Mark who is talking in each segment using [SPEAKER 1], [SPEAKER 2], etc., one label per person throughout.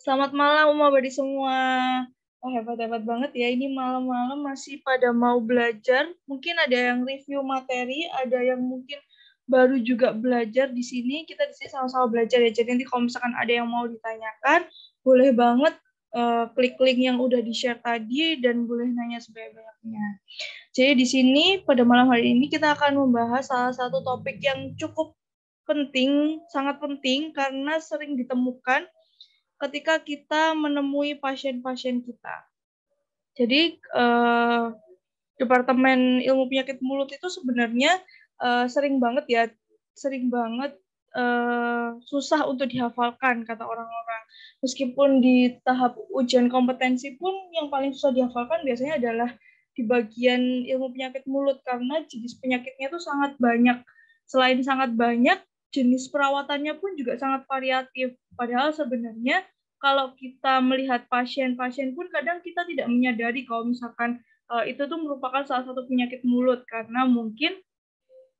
[SPEAKER 1] Selamat malam Uma Badi semua. Oh, hebat-hebat banget ya. Ini malam-malam masih pada mau belajar. Mungkin ada yang review materi, ada yang mungkin baru juga belajar di sini. Kita di sini sama-sama belajar ya. Jadi nanti kalau misalkan ada yang mau ditanyakan, boleh banget uh, klik link yang udah di-share tadi dan boleh nanya sebanyak-banyaknya. Jadi di sini pada malam hari ini kita akan membahas salah satu topik yang cukup penting, sangat penting karena sering ditemukan ketika kita menemui pasien-pasien kita. Jadi eh, departemen ilmu penyakit mulut itu sebenarnya eh, sering banget ya, sering banget eh, susah untuk dihafalkan kata orang-orang. Meskipun di tahap ujian kompetensi pun yang paling susah dihafalkan biasanya adalah di bagian ilmu penyakit mulut karena jenis penyakitnya itu sangat banyak. Selain sangat banyak, jenis perawatannya pun juga sangat variatif. Padahal sebenarnya kalau kita melihat pasien-pasien pun kadang kita tidak menyadari kalau misalkan uh, itu tuh merupakan salah satu penyakit mulut karena mungkin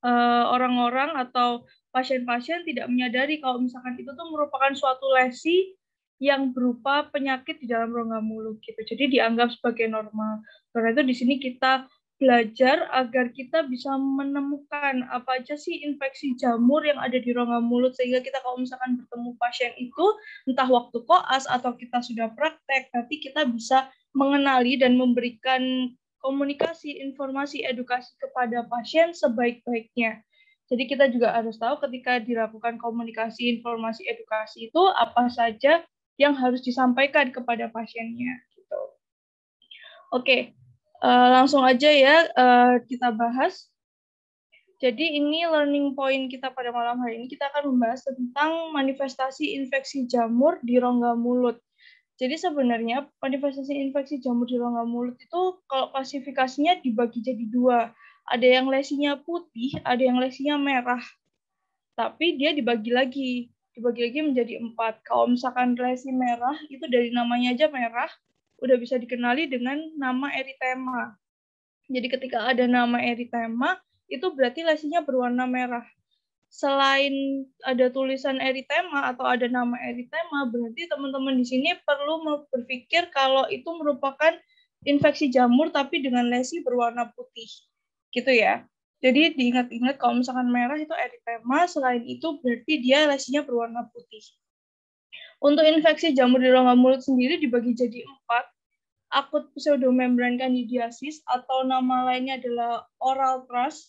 [SPEAKER 1] eh, orang-orang uh, atau pasien-pasien tidak menyadari kalau misalkan itu tuh merupakan suatu lesi yang berupa penyakit di dalam rongga mulut gitu. Jadi dianggap sebagai normal. Karena itu di sini kita belajar agar kita bisa menemukan apa aja sih infeksi jamur yang ada di rongga mulut sehingga kita kalau misalkan bertemu pasien itu entah waktu koas atau kita sudah praktek nanti kita bisa mengenali dan memberikan komunikasi, informasi, edukasi kepada pasien sebaik-baiknya. Jadi kita juga harus tahu ketika dilakukan komunikasi, informasi, edukasi itu apa saja yang harus disampaikan kepada pasiennya gitu. Oke, Uh, langsung aja ya uh, kita bahas. Jadi ini learning point kita pada malam hari ini kita akan membahas tentang manifestasi infeksi jamur di rongga mulut. Jadi sebenarnya manifestasi infeksi jamur di rongga mulut itu kalau klasifikasinya dibagi jadi dua. Ada yang lesinya putih, ada yang lesinya merah. Tapi dia dibagi lagi, dibagi lagi menjadi empat. Kalau misalkan lesi merah itu dari namanya aja merah, udah bisa dikenali dengan nama eritema. Jadi ketika ada nama eritema, itu berarti lesinya berwarna merah. Selain ada tulisan eritema atau ada nama eritema, berarti teman-teman di sini perlu berpikir kalau itu merupakan infeksi jamur tapi dengan lesi berwarna putih. Gitu ya. Jadi diingat-ingat kalau misalkan merah itu eritema, selain itu berarti dia lesinya berwarna putih. Untuk infeksi jamur di rongga mulut sendiri dibagi jadi empat, akut pseudomembran candidiasis atau nama lainnya adalah oral thrush.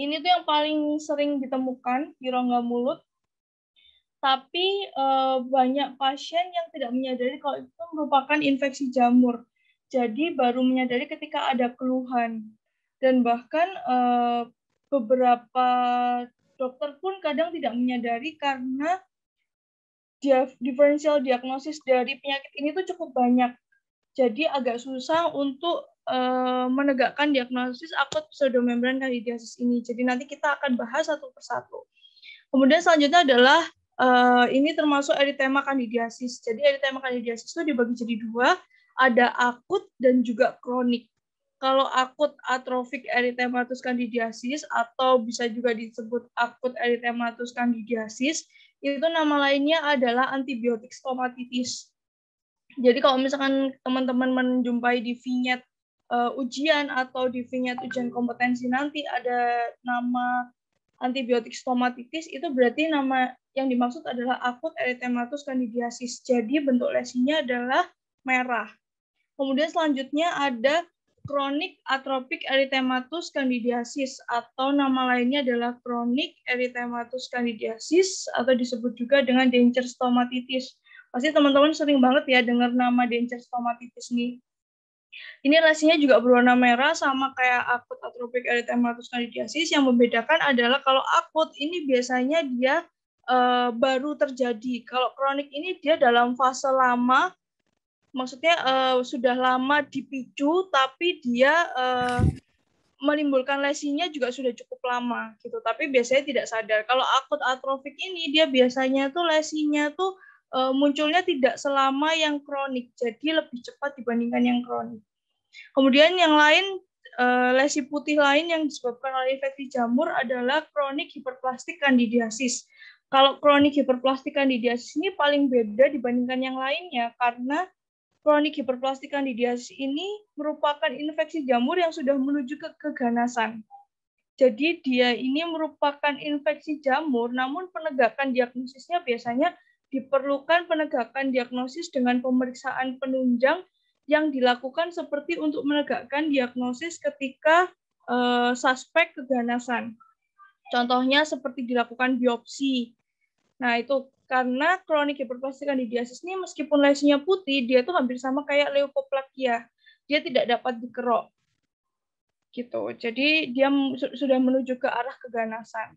[SPEAKER 1] Ini tuh yang paling sering ditemukan di rongga mulut. Tapi eh, banyak pasien yang tidak menyadari kalau itu merupakan infeksi jamur. Jadi baru menyadari ketika ada keluhan. Dan bahkan eh, beberapa dokter pun kadang tidak menyadari karena differential diagnosis dari penyakit ini tuh cukup banyak. Jadi agak susah untuk uh, menegakkan diagnosis akut pseudomembran candidiasis ini. Jadi nanti kita akan bahas satu persatu. Kemudian selanjutnya adalah uh, ini termasuk eritema kandidiasis. Jadi eritema kandidiasis itu dibagi jadi dua, ada akut dan juga kronik. Kalau akut atrofik eritematus candidiasis atau bisa juga disebut akut eritematus candidiasis itu nama lainnya adalah antibiotik stomatitis. Jadi kalau misalkan teman-teman menjumpai di vignette uh, ujian atau di vignette ujian kompetensi nanti ada nama antibiotik stomatitis itu berarti nama yang dimaksud adalah akut eritematus candidiasis. Jadi bentuk lesinya adalah merah. Kemudian selanjutnya ada kronik atropik eritematus candidiasis atau nama lainnya adalah kronik eritematus candidiasis atau disebut juga dengan denture stomatitis. Pasti teman-teman sering banget ya dengar nama denture stomatitis nih. Ini rasinya juga berwarna merah sama kayak akut atropik eritematus candidiasis. Yang membedakan adalah kalau akut ini biasanya dia uh, baru terjadi. Kalau kronik ini dia dalam fase lama maksudnya uh, sudah lama dipicu tapi dia uh, menimbulkan lesinya juga sudah cukup lama gitu tapi biasanya tidak sadar kalau akut atrofik ini dia biasanya tuh lesinya tuh uh, munculnya tidak selama yang kronik jadi lebih cepat dibandingkan yang kronik kemudian yang lain uh, lesi putih lain yang disebabkan oleh infeksi jamur adalah kronik hiperplastik kandidiasis kalau kronik hiperplastik kandidiasis ini paling beda dibandingkan yang lainnya karena kronik hiperplastik kandidiasis ini merupakan infeksi jamur yang sudah menuju ke keganasan. Jadi dia ini merupakan infeksi jamur, namun penegakan diagnosisnya biasanya diperlukan penegakan diagnosis dengan pemeriksaan penunjang yang dilakukan seperti untuk menegakkan diagnosis ketika e, suspek keganasan. Contohnya seperti dilakukan biopsi. Nah, itu karena kronik hiperplasia kandidiasis ini meskipun lesinya putih, dia tuh hampir sama kayak leukoplakia. Dia tidak dapat dikerok. Gitu. Jadi dia sudah menuju ke arah keganasan.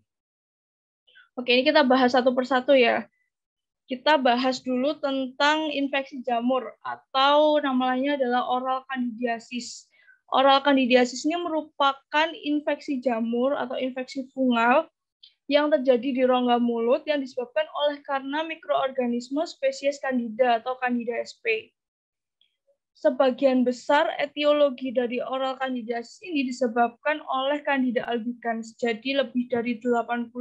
[SPEAKER 1] Oke, ini kita bahas satu persatu ya. Kita bahas dulu tentang infeksi jamur atau namanya adalah oral candidiasis. Oral candidiasis ini merupakan infeksi jamur atau infeksi fungal yang terjadi di rongga mulut yang disebabkan oleh karena mikroorganisme spesies kandida atau kandida sp. Sebagian besar etiologi dari oral candidiasis ini disebabkan oleh kandida albicans. Jadi lebih dari 80%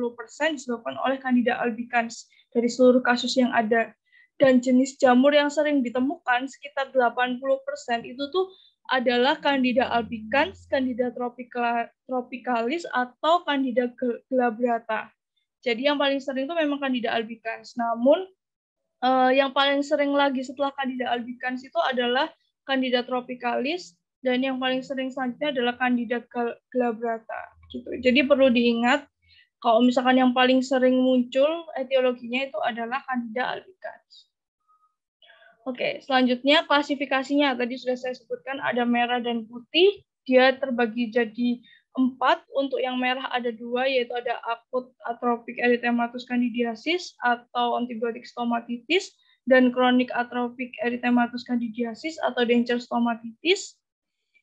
[SPEAKER 1] disebabkan oleh kandida albicans dari seluruh kasus yang ada. Dan jenis jamur yang sering ditemukan sekitar 80% itu tuh adalah kandida albicans, kandida tropicalis, atau kandida glabrata. Jadi yang paling sering itu memang kandida albicans. Namun eh, yang paling sering lagi setelah kandida albicans itu adalah kandida tropicalis dan yang paling sering selanjutnya adalah kandida glabrata. Gitu. Jadi perlu diingat kalau misalkan yang paling sering muncul etiologinya itu adalah kandida albicans. Oke, selanjutnya klasifikasinya tadi sudah saya sebutkan ada merah dan putih. Dia terbagi jadi empat. Untuk yang merah ada dua, yaitu ada akut atropik eritematus candidiasis atau antibiotik stomatitis dan kronik atropik eritematus candidiasis atau denture stomatitis.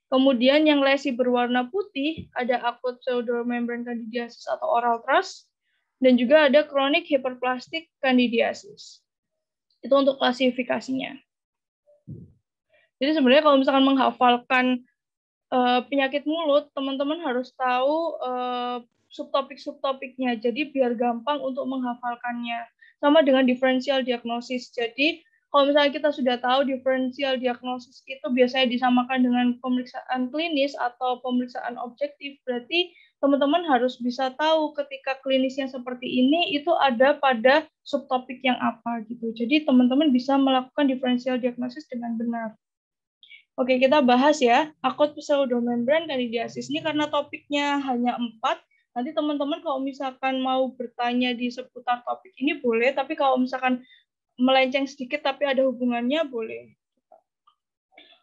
[SPEAKER 1] Kemudian yang lesi berwarna putih ada akut pseudomembran candidiasis atau oral thrush dan juga ada kronik hiperplastik candidiasis. Itu untuk klasifikasinya. Jadi sebenarnya kalau misalkan menghafalkan uh, penyakit mulut, teman-teman harus tahu uh, subtopik-subtopiknya. Jadi biar gampang untuk menghafalkannya. Sama dengan differential diagnosis. Jadi kalau misalnya kita sudah tahu differential diagnosis itu biasanya disamakan dengan pemeriksaan klinis atau pemeriksaan objektif, berarti teman-teman harus bisa tahu ketika klinisnya seperti ini itu ada pada subtopik yang apa gitu. Jadi teman-teman bisa melakukan diferensial diagnosis dengan benar. Oke, kita bahas ya. Akut pseudomembran kandidiasis ini karena topiknya hanya empat. Nanti teman-teman kalau misalkan mau bertanya di seputar topik ini boleh, tapi kalau misalkan melenceng sedikit tapi ada hubungannya boleh.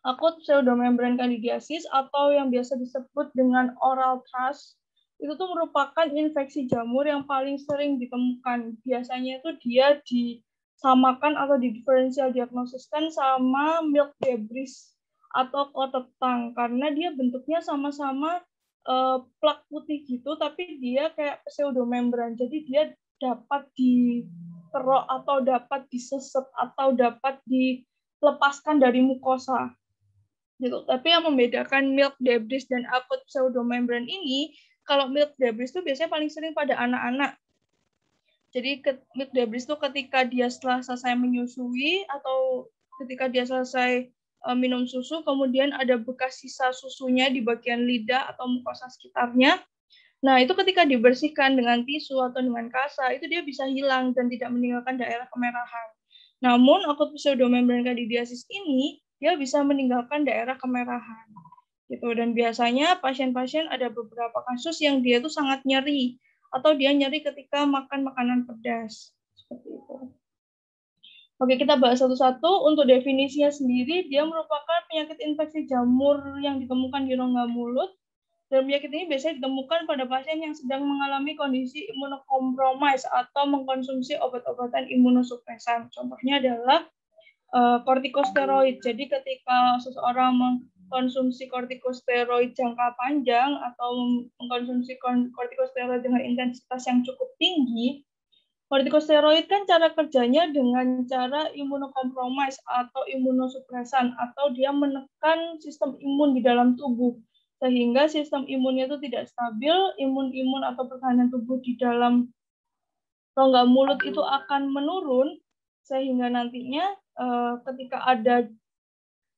[SPEAKER 1] Akut pseudomembran kandidiasis atau yang biasa disebut dengan oral thrush itu tuh merupakan infeksi jamur yang paling sering ditemukan. Biasanya itu dia disamakan atau didiferensial diagnosiskan sama milk debris atau kotetang karena dia bentuknya sama-sama uh, plak putih gitu tapi dia kayak pseudomembran. Jadi dia dapat diterok atau dapat diseset atau dapat dilepaskan dari mukosa gitu. Tapi yang membedakan milk debris dan akut pseudomembran ini kalau milk debris itu biasanya paling sering pada anak-anak. Jadi milk debris itu ketika dia setelah selesai menyusui atau ketika dia selesai e, minum susu, kemudian ada bekas sisa susunya di bagian lidah atau mukosa sekitarnya. Nah, itu ketika dibersihkan dengan tisu atau dengan kasa, itu dia bisa hilang dan tidak meninggalkan daerah kemerahan. Namun, akut pseudomembran kandidiasis ini, dia bisa meninggalkan daerah kemerahan gitu dan biasanya pasien-pasien ada beberapa kasus yang dia tuh sangat nyeri atau dia nyeri ketika makan makanan pedas seperti itu. Oke, kita bahas satu-satu. Untuk definisinya sendiri, dia merupakan penyakit infeksi jamur yang ditemukan di rongga mulut. Dan penyakit ini biasanya ditemukan pada pasien yang sedang mengalami kondisi imunokompromis atau mengkonsumsi obat-obatan imunosupresan. Contohnya adalah eh, kortikosteroid. Jadi ketika seseorang konsumsi kortikosteroid jangka panjang atau mengkonsumsi kortikosteroid dengan intensitas yang cukup tinggi, kortikosteroid kan cara kerjanya dengan cara imunokompromis atau imunosupresan atau dia menekan sistem imun di dalam tubuh sehingga sistem imunnya itu tidak stabil, imun-imun atau pertahanan tubuh di dalam rongga mulut itu akan menurun sehingga nantinya eh, ketika ada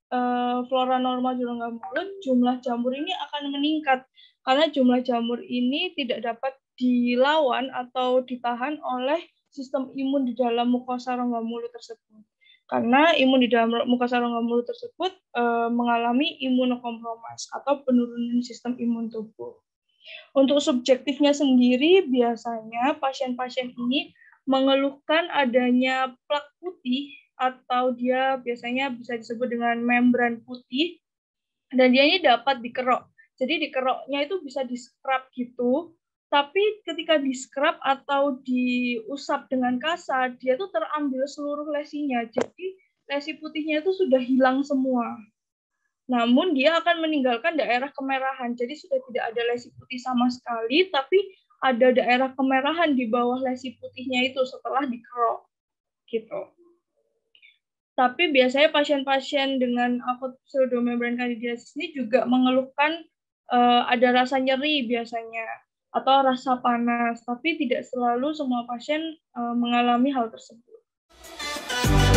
[SPEAKER 1] Eh, flora normal rongga mulut, jumlah jamur ini akan meningkat karena jumlah jamur ini tidak dapat dilawan atau ditahan oleh sistem imun di dalam mukosa rongga mulut tersebut. Karena imun di dalam mukosa rongga mulut tersebut e, mengalami imunokompromis atau penurunan sistem imun tubuh. Untuk subjektifnya sendiri, biasanya pasien-pasien ini mengeluhkan adanya plak putih atau dia biasanya bisa disebut dengan membran putih dan dia ini dapat dikerok. Jadi dikeroknya itu bisa di scrub gitu, tapi ketika di scrub atau diusap dengan kasar, dia tuh terambil seluruh lesinya. Jadi lesi putihnya itu sudah hilang semua. Namun dia akan meninggalkan daerah kemerahan. Jadi sudah tidak ada lesi putih sama sekali, tapi ada daerah kemerahan di bawah lesi putihnya itu setelah dikerok. Gitu. Tapi biasanya pasien-pasien dengan akut pseudomembran candidiasis ini juga mengeluhkan uh, ada rasa nyeri biasanya atau rasa panas, tapi tidak selalu semua pasien uh, mengalami hal tersebut.